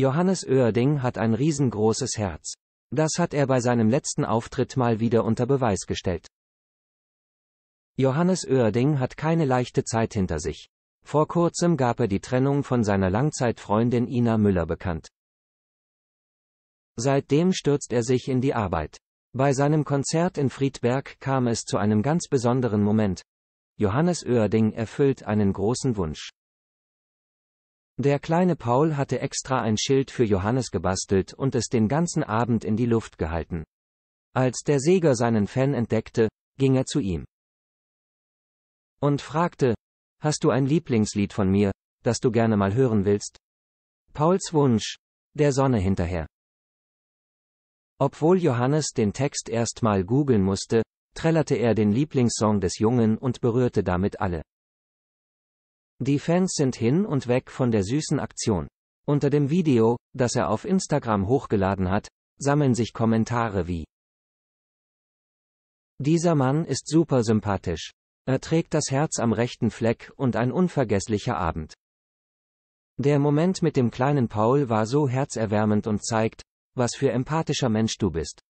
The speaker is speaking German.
Johannes Oerding hat ein riesengroßes Herz. Das hat er bei seinem letzten Auftritt mal wieder unter Beweis gestellt. Johannes Oerding hat keine leichte Zeit hinter sich. Vor kurzem gab er die Trennung von seiner Langzeitfreundin Ina Müller bekannt. Seitdem stürzt er sich in die Arbeit. Bei seinem Konzert in Friedberg kam es zu einem ganz besonderen Moment. Johannes Oerding erfüllt einen großen Wunsch. Der kleine Paul hatte extra ein Schild für Johannes gebastelt und es den ganzen Abend in die Luft gehalten. Als der Seger seinen Fan entdeckte, ging er zu ihm und fragte, Hast du ein Lieblingslied von mir, das du gerne mal hören willst? Pauls Wunsch, der Sonne hinterher. Obwohl Johannes den Text erstmal googeln musste, trällerte er den Lieblingssong des Jungen und berührte damit alle. Die Fans sind hin und weg von der süßen Aktion. Unter dem Video, das er auf Instagram hochgeladen hat, sammeln sich Kommentare wie Dieser Mann ist super sympathisch. Er trägt das Herz am rechten Fleck und ein unvergesslicher Abend. Der Moment mit dem kleinen Paul war so herzerwärmend und zeigt, was für empathischer Mensch du bist.